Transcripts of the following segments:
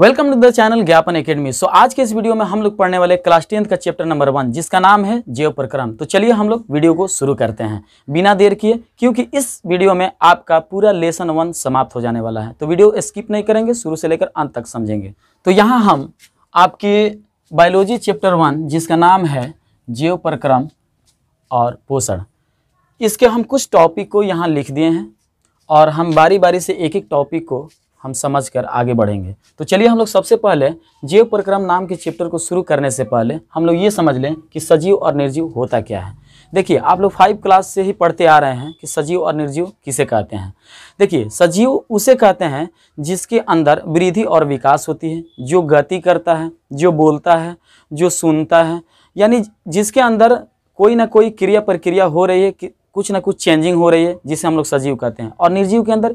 welcome to the channel Gyapan academy so आज के इस वीडियो में हम लोग पढ़ने वाले क्लास टेंथ का चैप्टर नंबर वन जिसका नाम है जेव प्रक्रम तो चलिए हम लोग वीडियो को शुरू करते हैं बिना देर किए क्योंकि इस वीडियो में आपका पूरा लेसन वन समाप्त हो जाने वाला है तो वीडियो स्किप नहीं करेंगे शुरू से लेकर अंत तक समझेंगे तो यहाँ हम आपके बायोलॉजी चैप्टर वन जिसका नाम है जेव प्रक्रम और पोषण इसके हम कुछ टॉपिक को यहाँ लिख दिए हैं और हम बारी बारी से एक एक टॉपिक को हम समझ कर आगे बढ़ेंगे तो चलिए हम लोग सबसे पहले जीव प्रक्रम नाम के चैप्टर को शुरू करने से पहले हम लोग ये समझ लें कि सजीव और निर्जीव होता क्या है देखिए आप लोग फाइव क्लास से ही पढ़ते आ रहे हैं कि सजीव और निर्जीव किसे कहते हैं देखिए सजीव उसे कहते हैं जिसके अंदर वृद्धि और विकास होती है जो गति करता है जो बोलता है जो सुनता है यानी जिसके अंदर कोई ना कोई क्रिया प्रक्रिया हो रही है कि कुछ ना कुछ चेंजिंग हो रही है जिसे हम लोग सजीव कहते हैं और निर्जीव के अंदर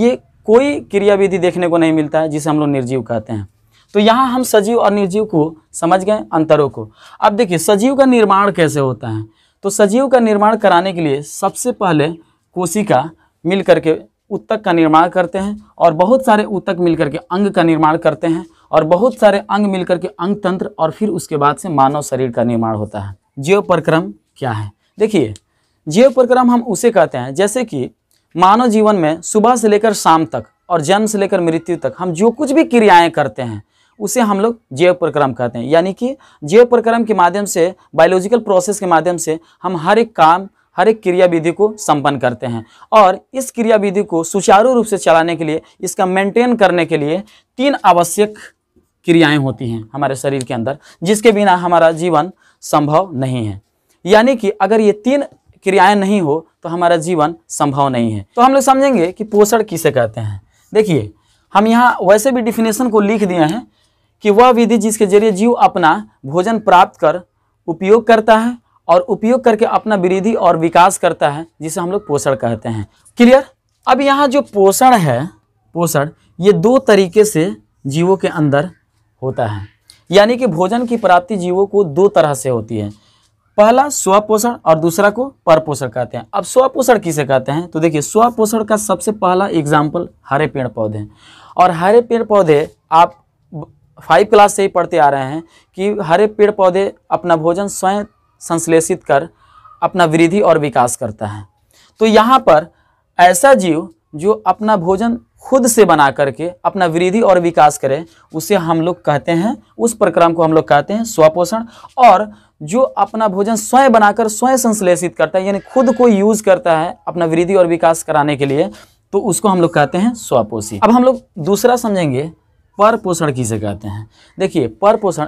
ये कोई क्रियाविधि देखने को नहीं मिलता है जिसे हम लोग निर्जीव कहते हैं तो यहाँ हम सजीव और निर्जीव को समझ गए अंतरों को अब देखिए सजीव का निर्माण कैसे होता है तो सजीव का निर्माण कराने के लिए सबसे पहले कोशिका मिल करके उत्तक का निर्माण करते हैं और बहुत सारे उत्तक मिल करके अंग का निर्माण करते हैं और बहुत सारे अंग मिल करके अंग तंत्र और फिर उसके बाद से मानव शरीर का निर्माण होता है जीव प्रक्रम क्या है देखिए जीव प्रक्रम हम उसे कहते हैं जैसे कि मानव जीवन में सुबह से लेकर शाम तक और जन्म से लेकर मृत्यु तक हम जो कुछ भी क्रियाएं करते हैं उसे हम लोग जैव प्रक्रम कहते हैं यानी कि जैव प्रक्रम के माध्यम से बायोलॉजिकल प्रोसेस के माध्यम से हम हर एक काम हर एक क्रिया विधि को संपन्न करते हैं और इस क्रिया विधि को सुचारू रूप से चलाने के लिए इसका मेंटेन करने के लिए तीन आवश्यक क्रियाएं होती हैं हमारे शरीर के अंदर जिसके बिना हमारा जीवन संभव नहीं है यानी कि अगर ये तीन क्रियाएं नहीं हो तो हमारा जीवन संभव नहीं है तो हम लोग समझेंगे कि पोषण किसे कहते हैं देखिए हम यहाँ वैसे भी डिफिनेशन को लिख दिए हैं कि वह विधि जिसके जरिए जीव अपना भोजन प्राप्त कर उपयोग करता है और उपयोग करके अपना वृद्धि और विकास करता है जिसे हम लोग पोषण कहते हैं क्लियर अब यहाँ जो पोषण है पोषण ये दो तरीके से जीवों के अंदर होता है यानी कि भोजन की प्राप्ति जीवों को दो तरह से होती है पहला स्वपोषण और दूसरा को परपोषण कहते हैं अब स्वपोषण किसे कहते हैं तो देखिए स्वपोषण का सबसे पहला एग्जाम्पल हरे पेड़ पौधे हैं और हरे पेड़ पौधे आप फाइव क्लास से ही पढ़ते आ रहे हैं कि हरे पेड़ पौधे अपना भोजन स्वयं संश्लेषित कर अपना वृद्धि और विकास करता है तो यहाँ पर ऐसा जीव जो अपना भोजन खुद से बना करके अपना वृद्धि और विकास करे उसे हम लोग कहते हैं उस प्रक्रम को हम लोग कहते हैं स्वपोषण और जो अपना भोजन स्वयं बनाकर स्वयं संश्लेषित करता है यानी खुद को यूज करता है अपना वृद्धि और विकास कराने के लिए तो उसको हम लोग कहते हैं स्वपोषी अब हम लोग दूसरा समझेंगे पर पोषण किसे कहते हैं देखिए पर पोषण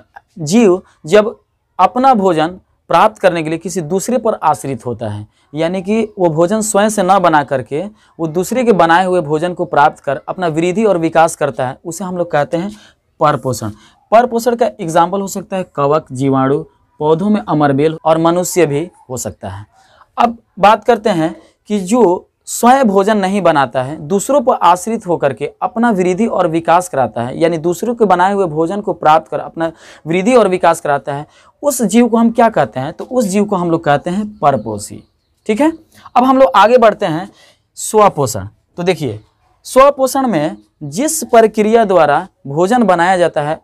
जीव जब अपना भोजन प्राप्त करने के लिए किसी दूसरे पर आश्रित होता है यानी कि वो भोजन स्वयं से न बना करके वो दूसरे के बनाए हुए भोजन को प्राप्त कर अपना वृद्धि और विकास करता है उसे हम लोग कहते हैं पर पोषण पर पोषण का एग्जाम्पल हो सकता है कवक जीवाणु पौधों में अमरबेल और मनुष्य भी हो सकता है अब बात करते हैं कि जो स्वयं भोजन नहीं बनाता है दूसरों पर आश्रित होकर के अपना वृद्धि और विकास कराता है यानी दूसरों के बनाए हुए भोजन को प्राप्त कर अपना वृद्धि और विकास कराता है उस जीव को हम क्या कहते हैं तो उस जीव को हम लोग कहते हैं परपोषी ठीक है अब हम लोग आगे बढ़ते हैं स्वपोषण तो देखिए स्वपोषण में जिस प्रक्रिया द्वारा भोजन बनाया जाता है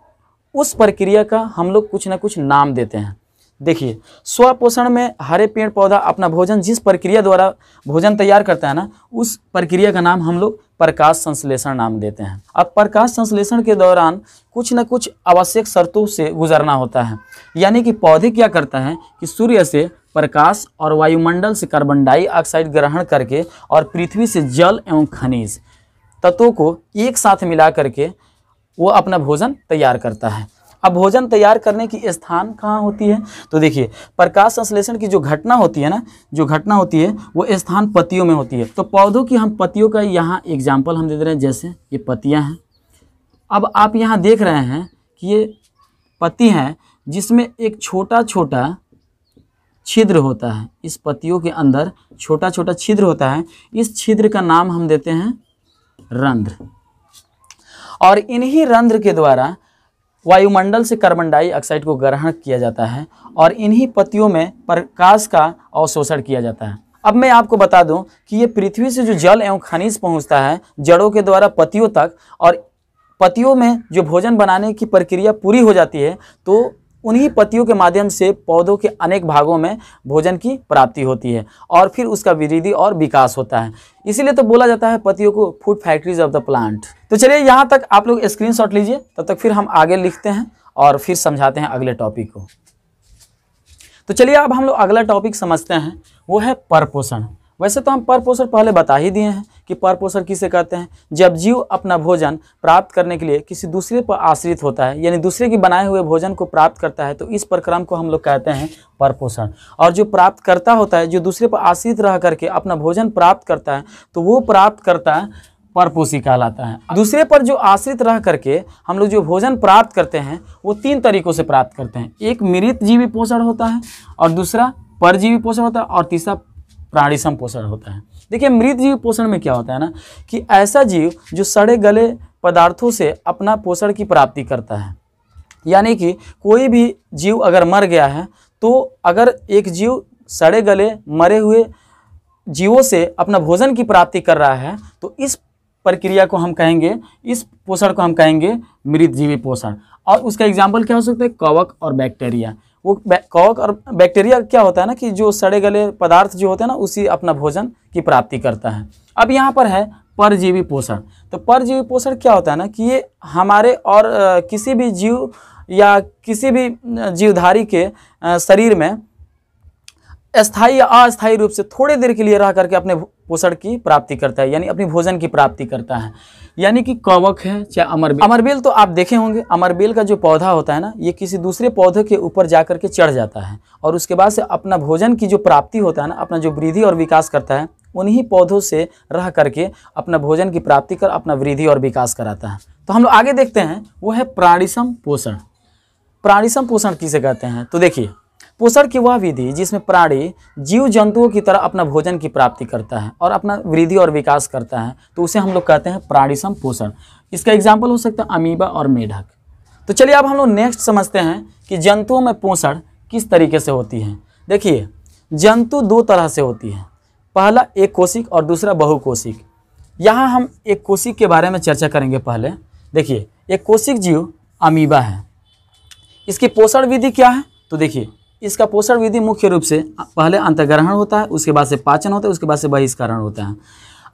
उस प्रक्रिया का हम लोग कुछ ना कुछ नाम देते हैं देखिए स्वपोषण में हरे पेड़ पौधा अपना भोजन जिस प्रक्रिया द्वारा भोजन तैयार करता है ना उस प्रक्रिया का नाम हम लोग प्रकाश संश्लेषण नाम देते हैं अब प्रकाश संश्लेषण के दौरान कुछ न कुछ आवश्यक शर्तों से गुजरना होता है यानी कि पौधे क्या करता है कि सूर्य से प्रकाश और वायुमंडल से कार्बन डाइऑक्साइड ग्रहण करके और पृथ्वी से जल एवं खनिज तत्वों को एक साथ मिला करके वो अपना भोजन तैयार करता है अब भोजन तैयार करने की स्थान कहाँ होती है तो देखिए प्रकाश संश्लेषण की जो घटना होती है ना जो घटना होती है वो स्थान पतियों में होती है तो पौधों की हम पतियों का यहाँ एग्जाम्पल हम दे दे रहे हैं जैसे ये पतियाँ हैं अब आप यहाँ देख रहे हैं कि ये पति हैं जिसमें एक छोटा छोटा छिद्र होता है इस पतियों के अंदर छोटा छोटा छिद्र होता है इस छिद्र का नाम हम देते हैं रंध्र और इन्हीं रंध्र के द्वारा वायुमंडल से कार्बन डाइऑक्साइड को ग्रहण किया जाता है और इन्हीं पतियों में प्रकाश का अवशोषण किया जाता है अब मैं आपको बता दूं कि ये पृथ्वी से जो जल एवं खनिज पहुंचता है जड़ों के द्वारा पतियों तक और पतियों में जो भोजन बनाने की प्रक्रिया पूरी हो जाती है तो उन्हीं पत्तियों के माध्यम से पौधों के अनेक भागों में भोजन की प्राप्ति होती है और फिर उसका वृद्धि और विकास होता है इसीलिए तो बोला जाता है पत्तियों को food factories of the plant तो चलिए यहाँ तक आप लोग स्क्रीन लीजिए तब तक फिर हम आगे लिखते हैं और फिर समझाते हैं अगले टॉपिक को तो चलिए अब हम लोग अगला टॉपिक समझते हैं वो है परपोषण वैसे तो हम परपोषण पहले बता ही दिए हैं कि परपोषण किसे कहते हैं जब जीव अपना भोजन प्राप्त करने के लिए किसी दूसरे पर आश्रित होता है यानी दूसरे के बनाए हुए भोजन को प्राप्त करता है तो इस प्रक्रम को हम लोग कहते हैं परपोषण और जो प्राप्त करता होता है जो दूसरे पर आश्रित रह करके अपना भोजन प्राप्त करता है तो वो प्राप्त करता है परपोषी कहलाता है दूसरे पर जो आश्रित रह करके हम लोग जो भोजन प्राप्त करते हैं वो तीन तरीकों से प्राप्त करते हैं एक मृत जीवी पोषण होता है और दूसरा परजीवी पोषण होता है और तीसरा प्राणी संपोषण होता है देखिए मृत जीव पोषण में क्या होता है ना कि ऐसा जीव जो सड़े गले पदार्थों से अपना पोषण की प्राप्ति करता है यानी कि कोई भी जीव अगर मर गया है तो अगर एक जीव सड़े गले मरे हुए जीवों से अपना भोजन की प्राप्ति कर रहा है तो इस प्रक्रिया को हम कहेंगे इस पोषण को हम कहेंगे मृत जीवी पोषण और उसका एग्जाम्पल क्या हो सकता है कवक और बैक्टीरिया वो कॉक और बैक्टीरिया क्या होता है ना कि जो सड़े गले पदार्थ जो होते हैं ना उसी अपना भोजन की प्राप्ति करता है अब यहाँ पर है परजीवी पोषण तो परजीवी पोषण क्या होता है ना कि ये हमारे और किसी भी जीव या किसी भी जीवधारी के शरीर में स्थायी या अस्थायी रूप से थोड़ी देर के लिए रह करके अपने पोषण की प्राप्ति करता है यानी अपनी भोजन की प्राप्ति करता है यानी कि कवक है चाहे अमरबेल अमरबेल तो आप देखे होंगे अमरबेल का जो पौधा होता है ना ये किसी दूसरे पौधे के ऊपर जा कर के चढ़ जाता है और उसके बाद से अपना भोजन की जो प्राप्ति होता है ना अपना जो वृद्धि और विकास करता है उन्हीं पौधों से रह करके अपना भोजन की प्राप्ति कर अपना वृद्धि और विकास कराता है तो हम लोग आगे देखते हैं वो है प्राणिसम पोषण प्राणिसम पोषण किसे कहते हैं तो देखिए पोषण की वह विधि जिसमें प्राणी जीव जंतुओं की तरह अपना भोजन की प्राप्ति करता है और अपना वृद्धि और विकास करता है तो उसे हम लोग कहते हैं प्राणी सम पोषण इसका एग्जाम्पल हो सकता है अमीबा और मेढक तो चलिए अब हम लोग नेक्स्ट समझते हैं कि जंतुओं में पोषण किस तरीके से होती है देखिए जंतु दो तरह से होती है पहला एक कोशिक और दूसरा बहुकोशिक यहाँ हम एक कोशिक के बारे में चर्चा करेंगे पहले देखिए एक कोशिक जीव अमीबा है इसकी पोषण विधि क्या है तो देखिए इसका पोषण विधि मुख्य रूप से पहले अंतग्रहण होता है उसके बाद से पाचन होता है उसके बाद से बहिष्करण होता है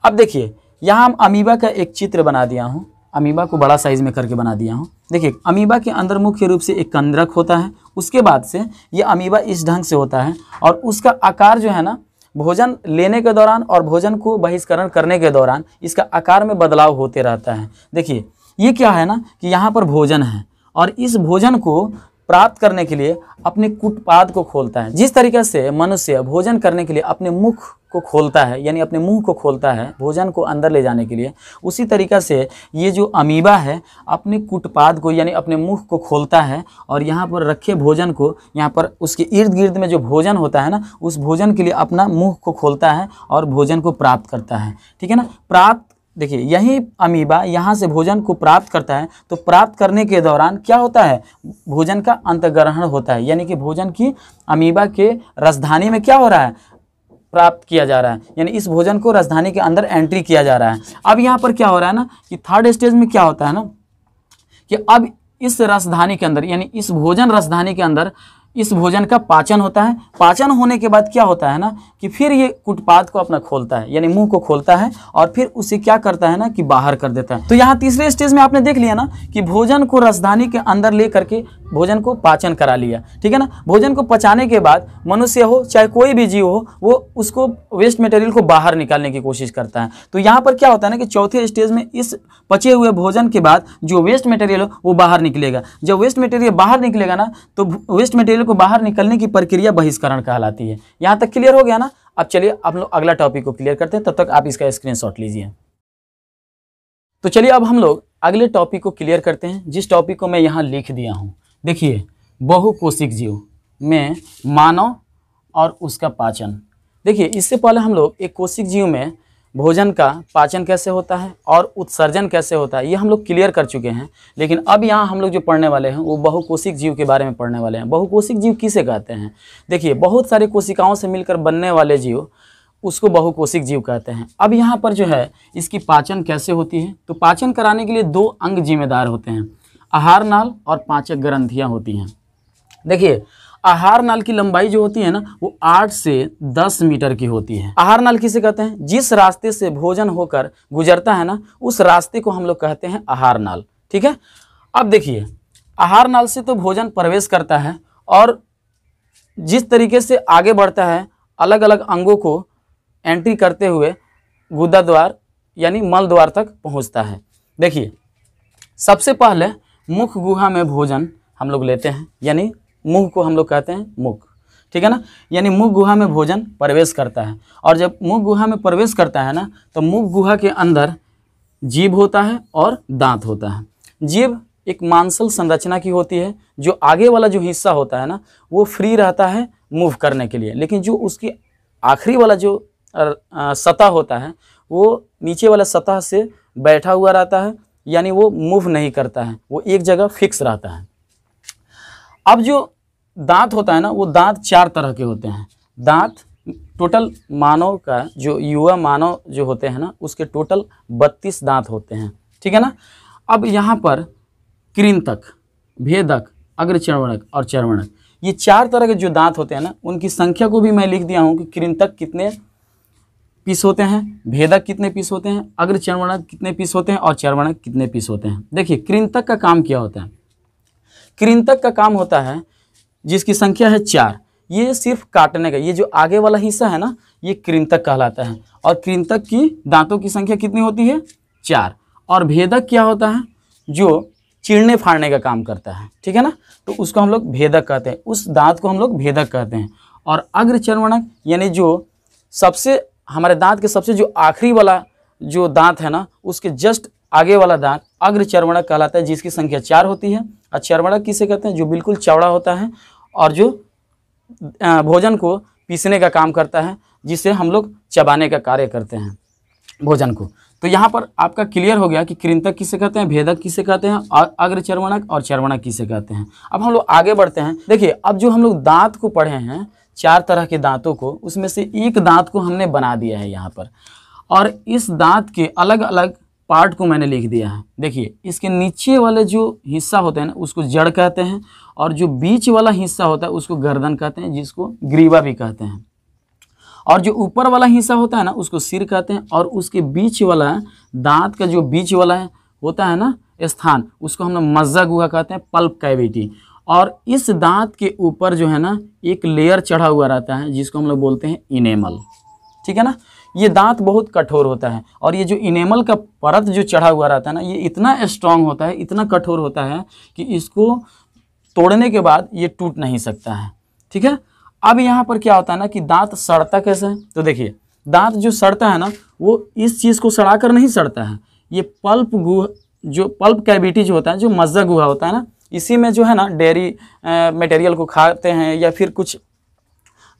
अब देखिए यहाँ हम अमीबा का एक चित्र बना दिया हूँ अमीबा को बड़ा साइज में करके बना दिया हूँ देखिए अमीबा के अंदर मुख्य रूप से एक कंदरक होता है उसके बाद से ये अमीबा इस ढंग से होता है और उसका आकार जो है ना भोजन लेने के दौरान और भोजन को बहिष्करण करने के दौरान इसका आकार में बदलाव होते रहता है देखिए ये क्या है ना कि यहाँ पर भोजन है और इस भोजन को प्राप्त करने के लिए अपने कुटपाद को खोलता है जिस तरीके से मनुष्य भोजन करने के लिए अपने मुख को खोलता है यानी अपने मुंह को खोलता है भोजन को अंदर ले जाने के लिए उसी तरीका से ये जो अमीबा है अपने कुटपाद को यानी अपने मुंह को खोलता है और यहाँ पर रखे भोजन को यहाँ पर उसके इर्द गिर्द में जो भोजन होता है ना उस भोजन के लिए अपना मुँह को खोलता है और भोजन को प्राप्त करता है ठीक है ना प्राप्त देखिए यही अमीबा यहाँ से भोजन को प्राप्त करता है तो प्राप्त करने के दौरान क्या होता है भोजन का अंतग्रहण होता है यानी कि भोजन की अमीबा के राजधानी में क्या हो रहा है प्राप्त किया जा रहा है यानी इस भोजन को राजधानी के अंदर एंट्री किया जा रहा है अब यहाँ पर क्या हो रहा है ना कि थर्ड स्टेज में क्या होता है ना कि अब इस राजधानी के अंदर यानी इस भोजन राजधानी के अंदर इस भोजन का पाचन होता है पाचन होने के बाद क्या होता है ना कि फिर ये कुटपात को अपना खोलता है यानी मुंह को खोलता है और फिर उसे क्या करता है ना कि बाहर कर देता है तो यहाँ तीसरे स्टेज में आपने देख लिया ना कि भोजन को राजधानी के अंदर ले करके भोजन को पाचन करा लिया ठीक है ना भोजन को पचाने के बाद मनुष्य हो चाहे कोई भी जीव हो वो उसको वेस्ट मटेरियल को बाहर निकालने की कोशिश करता है तो यहाँ पर क्या होता है ना कि चौथे स्टेज में इस पचे हुए भोजन के बाद जो वेस्ट मटेरियल हो वो बाहर निकलेगा जब वेस्ट मटेरियल बाहर निकलेगा ना तो वेस्ट मटेरियल को बाहर निकलने की प्रक्रिया बहिष्करण कहलाती है यहाँ तक क्लियर हो गया ना अब चलिए आप लोग अगला टॉपिक को क्लियर करते हैं तब तक आप इसका स्क्रीन लीजिए तो चलिए अब हम लोग अगले टॉपिक को क्लियर करते हैं जिस टॉपिक को मैं यहाँ लिख दिया हूँ देखिए बहुकोशिक जीव में मानव और उसका पाचन देखिए इससे पहले हम लोग एक कोशिक जीव में भोजन का पाचन कैसे होता है और उत्सर्जन कैसे होता है ये हम लोग क्लियर कर चुके हैं लेकिन अब यहाँ हम लोग जो पढ़ने वाले हैं वो बहुकोशिक जीव के बारे में पढ़ने वाले हैं बहुकोशिक जीव किसे कहते हैं देखिए बहुत सारे कोशिकाओं से मिलकर बनने वाले जीव उसको बहुकोशिक जीव कहते हैं अब यहाँ पर जो है इसकी पाचन कैसे होती है तो पाचन कराने के लिए दो अंग जिम्मेदार होते हैं आहार नाल और पाचक ग्रंथियाँ होती हैं देखिए आहार नाल की लंबाई जो होती है ना वो आठ से दस मीटर की होती है आहार नाल किसे कहते हैं जिस रास्ते से भोजन होकर गुजरता है ना उस रास्ते को हम लोग कहते हैं आहार नाल ठीक है अब देखिए आहार नाल से तो भोजन प्रवेश करता है और जिस तरीके से आगे बढ़ता है अलग अलग अंगों को एंट्री करते हुए गुदा द्वार यानी मल द्वार तक पहुँचता है देखिए सबसे पहले मुख गुहा में भोजन हम लोग लेते हैं यानी मुँह को हम लोग कहते हैं मुख ठीक है ना यानी मुख गुहा में भोजन प्रवेश करता है और जब मुख गुहा में प्रवेश करता है ना तो मुख गुहा के अंदर जीव होता है और दांत होता है जीव एक मांसल संरचना की होती है जो आगे वाला जो हिस्सा होता है ना वो फ्री रहता है मूव करने के लिए लेकिन जो उसकी आखिरी वाला जो सतह होता है वो नीचे वाला सतह से बैठा हुआ रहता है यानी वो मूव नहीं करता है वो एक जगह फिक्स रहता है अब जो दांत होता है ना वो दांत चार तरह के होते हैं दांत टोटल मानव का जो युवा मानव जो होते हैं ना उसके टोटल बत्तीस दांत होते हैं ठीक है ना अब यहाँ पर कृंतक भेदक अग्रचर्वणक और चर्वणक ये चार तरह के जो दांत होते हैं ना उनकी संख्या को भी मैं लिख दिया हूँ कि कृंतक कितने पीस होते हैं भेदक कितने पीस होते हैं अग्रचर्वणक कितने पीस होते हैं और चर्वणक कितने पीस होते हैं देखिए कृंतक का काम क्या होता है कृंतक का काम होता है जिसकी संख्या है चार ये सिर्फ काटने का ये जो आगे वाला हिस्सा है ना ये कृंतक कहलाता है और कृंतक की दांतों की संख्या कितनी होती है चार और भेदक क्या होता है जो चिड़ने फाड़ने का काम करता है ठीक है ना तो उसको हम लोग भेदक कहते हैं उस दांत को हम लोग भेदक कहते हैं और अग्रचर्मणक यानी जो सबसे हमारे दांत के सबसे जो आखिरी वाला जो दांत है ना उसके जस्ट आगे वाला दांत अग्रचर्मणक कहलाता है जिसकी संख्या चार होती है और चर्मणक किसे कहते हैं जो बिल्कुल चौड़ा होता है और जो भोजन को पीसने का काम करता है जिससे हम लोग चबाने का कार्य करते हैं भोजन को तो यहाँ पर आपका क्लियर हो गया कि कृंतक किसे कहते हैं भेदक किसे कहते हैं और अग्र चर्वणक और चर्वणक किसे कहते हैं अब हम लोग आगे बढ़ते हैं देखिए अब जो हम लोग दांत को पढ़े हैं चार तरह के दांतों को उसमें से एक दांत को हमने बना दिया है यहाँ पर और इस दांत के अलग अलग पार्ट को मैंने लिख दिया है देखिए इसके नीचे वाले जो हिस्सा होते हैं ना उसको जड़ कहते हैं और जो बीच वाला हिस्सा होता है उसको गर्दन कहते हैं जिसको ग्रीवा भी कहते हैं और जो ऊपर वाला हिस्सा होता है ना उसको सिर कहते हैं और उसके बीच वाला दांत का जो बीच वाला है होता है ना स्थान उसको हम लोग मज्जा गुहा कहते हैं पल्प कैविटी और इस दांत के ऊपर जो है ना एक लेयर चढ़ा हुआ रहता है जिसको हम लोग बोलते हैं इनेमल ठीक है ना ये दांत बहुत कठोर होता है और ये जो इनेमल का परत जो चढ़ा हुआ रहता है ना ये इतना स्ट्रांग होता है इतना कठोर होता है कि इसको तोड़ने के बाद ये टूट नहीं सकता है ठीक है अब यहाँ पर क्या होता है ना कि दांत सड़ता कैसे है तो देखिए दांत जो सड़ता है ना वो इस चीज़ को सड़ा कर नहीं सड़ता है ये पल्प गुह जो पल्प कैविटी जो होता है जो मज्जा गुहा होता है ना इसी में जो है ना डेयरी मटेरियल को खाते हैं या फिर कुछ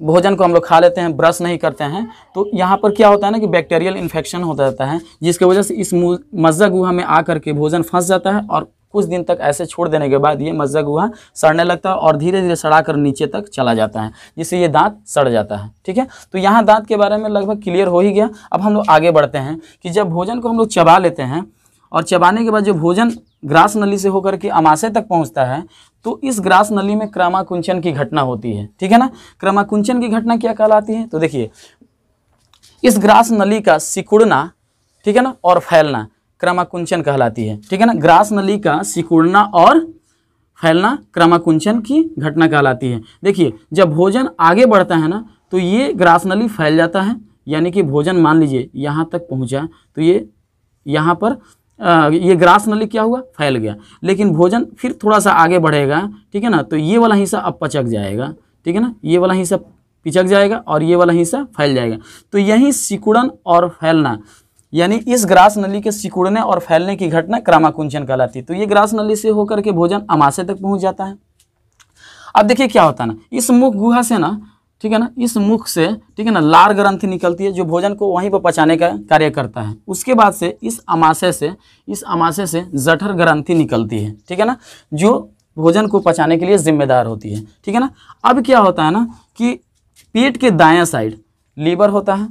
भोजन को हम लोग खा लेते हैं ब्रश नहीं करते हैं तो यहाँ पर क्या होता है ना कि बैक्टीरियल इन्फेक्शन होता रहता है जिसकी वजह से इस मज्जा गुहा में आकर के भोजन फंस जाता है और कुछ दिन तक ऐसे छोड़ देने के बाद ये मज्जा गुहा सड़ने लगता है और धीरे धीरे सड़ा कर नीचे तक चला जाता है जिससे ये दांत सड़ जाता है ठीक है तो यहाँ दांत के बारे में लगभग क्लियर हो ही गया अब हम लोग आगे बढ़ते हैं कि जब भोजन को हम लोग चबा लेते हैं और चबाने के बाद जो भोजन ग्रास नली से होकर के अमाशय तक पहुंचता है तो इस ग्रास नली में क्रमाकुंचन की घटना होती है ठीक है ना क्रमाकुंचन की घटना क्या कहलाती है तो देखिए इस ग्रास नली का सिकुड़ना ठीक है ना और फैलना क्रमाकुंचन कहलाती है ठीक है ना ग्रास नली का सिकुड़ना और फैलना क्रमाकुंचन की घटना कहलाती है देखिए जब भोजन आगे बढ़ता है ना तो ये ग्रास नली फैल जाता है यानी कि भोजन मान लीजिए यहाँ तक पहुँचा तो ये यहाँ पर ये ग्रास नली क्या हुआ फैल गया लेकिन भोजन फिर थोड़ा सा आगे बढ़ेगा ठीक है ना तो ये वाला हिस्सा अब पचक जाएगा ठीक है ना ये वाला हिस्सा पिचक जाएगा और ये वाला हिस्सा फैल जाएगा तो यही सिकुड़न और फैलना यानी इस ग्रास नली के सिकुड़ने और फैलने की घटना क्रामाकुंचन कहलाती है तो ये ग्रास नली से होकर के भोजन अमाशय तक पहुंच जाता है अब देखिए क्या होता है ना इस मुख गुहा से ना ठीक है ना इस मुख से ठीक है ना लार ग्रंथि निकलती है जो भोजन को वहीं पर पचाने का कार्य करता है उसके बाद से इस अमाशय से इस अमाशय से जठर ग्रंथि निकलती है ठीक है ना जो भोजन को पचाने के लिए जिम्मेदार होती है ठीक है ना अब क्या होता है ना कि पेट के दाया साइड लीवर होता है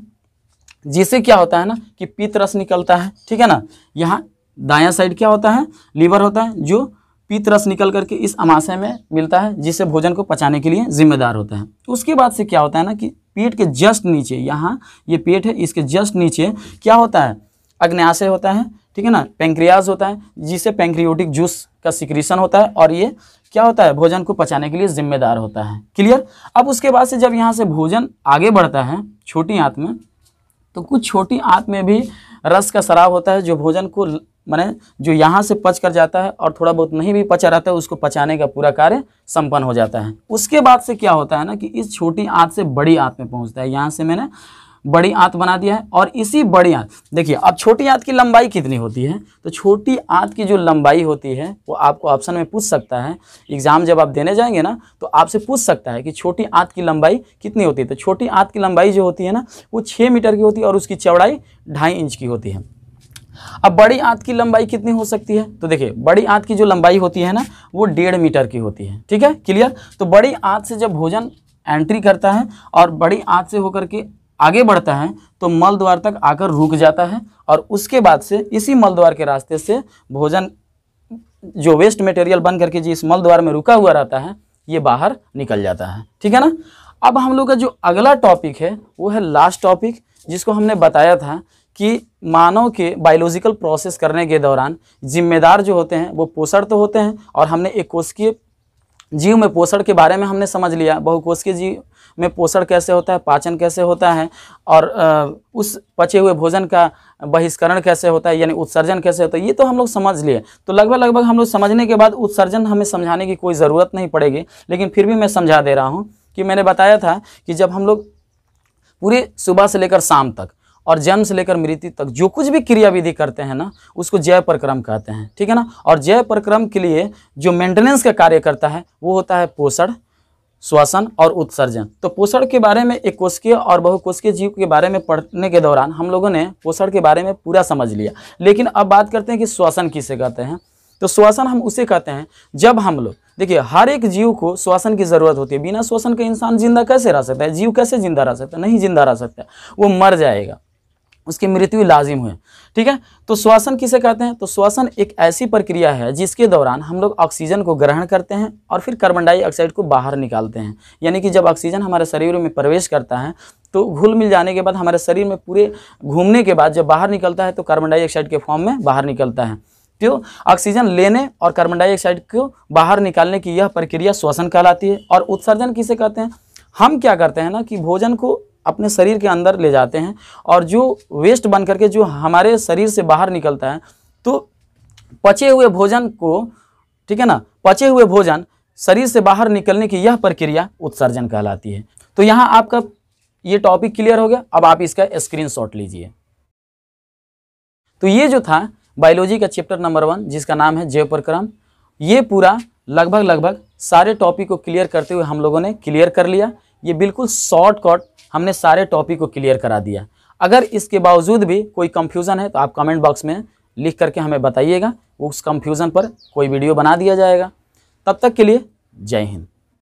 जिससे क्या होता है ना कि पित्त रस निकलता है ठीक है ना यहाँ दाया साइड क्या होता है लीवर होता है जो पीत रस निकल करके इस अमाशय में मिलता है जिससे भोजन को पचाने के लिए जिम्मेदार होता है उसके बाद से क्या होता है ना कि पेट के जस्ट नीचे यहाँ ये पेट है इसके जस्ट नीचे क्या होता है अग्नयाशय होता है ठीक है ना पेंक्रियाज होता है जिससे पेंक्रियोटिक जूस का सिक्रीशन होता है और ये क्या होता है भोजन को पचाने के लिए जिम्मेदार होता है क्लियर अब उसके बाद से जब यहाँ से भोजन आगे बढ़ता है छोटी आँत में तो कुछ छोटी आँत में भी रस का शराब होता है जो भोजन को माने जो यहाँ से पच कर जाता है और थोड़ा बहुत नहीं भी पचा रहता है उसको पचाने का पूरा कार्य संपन्न हो जाता है उसके बाद से क्या होता है ना कि इस छोटी आँत से बड़ी आँत में पहुँचता है यहाँ से मैंने बड़ी आँत बना दिया है और इसी बड़ी आँत देखिए अब छोटी आँत की लंबाई कितनी होती है तो छोटी आँत की जो लंबाई होती है वो आपको ऑप्शन में पूछ सकता है एग्ज़ाम जब आप देने जाएंगे ना तो आपसे पूछ सकता है कि छोटी आँत की लंबाई कितनी होती है तो छोटी आँत की लंबाई जो होती है ना वो छः मीटर की होती है और उसकी चौड़ाई ढाई इंच की होती है अब बड़ी आंत की लंबाई कितनी हो सकती है तो देखिए बड़ी आंत की जो लंबाई होती है ना वो डेढ़ मीटर की होती है ठीक है क्लियर तो बड़ी आंत से जब भोजन एंट्री करता है और बड़ी आंत से होकर के आगे बढ़ता है तो मल द्वार तक आकर रुक जाता है और उसके बाद से इसी मल द्वार के रास्ते से भोजन जो वेस्ट मटेरियल बन करके जिस मल द्वार में रुका हुआ रहता है ये बाहर निकल जाता है ठीक है ना अब हम लोग का जो अगला टॉपिक है वो है लास्ट टॉपिक जिसको हमने बताया था कि मानव के बायोलॉजिकल प्रोसेस करने के दौरान जिम्मेदार जो होते हैं वो पोषण तो होते हैं और हमने एक कोशिकीय जीव में पोषण के बारे में हमने समझ लिया बहुकोशिकीय जीव में पोषण कैसे होता है पाचन कैसे होता है और उस पचे हुए भोजन का बहिष्करण कैसे होता है यानी उत्सर्जन कैसे होता है ये तो हम लोग समझ लिए तो लगभग लगभग हम लोग समझने के बाद उत्सर्जन हमें समझाने की कोई ज़रूरत नहीं पड़ेगी लेकिन फिर भी मैं समझा दे रहा हूँ कि मैंने बताया था कि जब हम लोग पूरे सुबह से लेकर शाम तक और जन्म से लेकर मृत्यु तक जो कुछ भी क्रियाविधि करते हैं ना उसको जय परक्रम कहते हैं ठीक है ना और जय परक्रम के लिए जो मेंटेनेंस का कार्य करता है वो होता है पोषण श्वसन और उत्सर्जन तो पोषण के बारे में एक कोशकीय और बहुकोशिकीय जीव के बारे में पढ़ने के दौरान हम लोगों ने पोषण के बारे में पूरा समझ लिया लेकिन अब बात करते हैं कि श्वसन किसे कहते हैं तो श्वसन हम उसे कहते हैं जब हम लोग देखिए हर एक जीव को श्वसन की ज़रूरत होती है बिना श्वसन के इंसान जिंदा कैसे रह सकता है जीव कैसे जिंदा रह सकता है नहीं जिंदा रह सकता वो मर जाएगा उसकी मृत्यु लाजिम हुए ठीक है तो श्वासन किसे कहते हैं तो श्वासन एक ऐसी प्रक्रिया है जिसके दौरान हम लोग ऑक्सीजन को ग्रहण करते हैं और फिर कार्बन डाइऑक्साइड को बाहर निकालते हैं यानी कि जब ऑक्सीजन हमारे शरीर में प्रवेश करता है तो घुल मिल जाने के बाद हमारे शरीर में पूरे घूमने के बाद जब बाहर निकलता है तो कार्बन डाइऑक्साइड के फॉर्म में बाहर निकलता है क्यों तो ऑक्सीजन लेने और कार्बन डाइऑक्साइड को बाहर निकालने की यह प्रक्रिया श्वसन कहलाती है और उत्सर्जन किसे कहते हैं हम क्या करते हैं ना कि भोजन को अपने शरीर के अंदर ले जाते हैं और जो वेस्ट बन करके जो हमारे शरीर से बाहर निकलता है तो पचे हुए भोजन को ठीक है ना पचे हुए भोजन शरीर से बाहर निकलने की यह प्रक्रिया उत्सर्जन कहलाती है तो यहाँ आपका ये टॉपिक क्लियर हो गया अब आप इसका स्क्रीन लीजिए तो ये जो था बायोलॉजी का चैप्टर नंबर वन जिसका नाम है जैव प्रक्रम ये पूरा लगभग लगभग सारे टॉपिक को क्लियर करते हुए हम लोगों ने क्लियर कर लिया ये बिल्कुल शॉर्टकट हमने सारे टॉपिक को क्लियर करा दिया अगर इसके बावजूद भी कोई कंफ्यूजन है तो आप कमेंट बॉक्स में लिख करके हमें बताइएगा उस कंफ्यूजन पर कोई वीडियो बना दिया जाएगा तब तक के लिए जय हिंद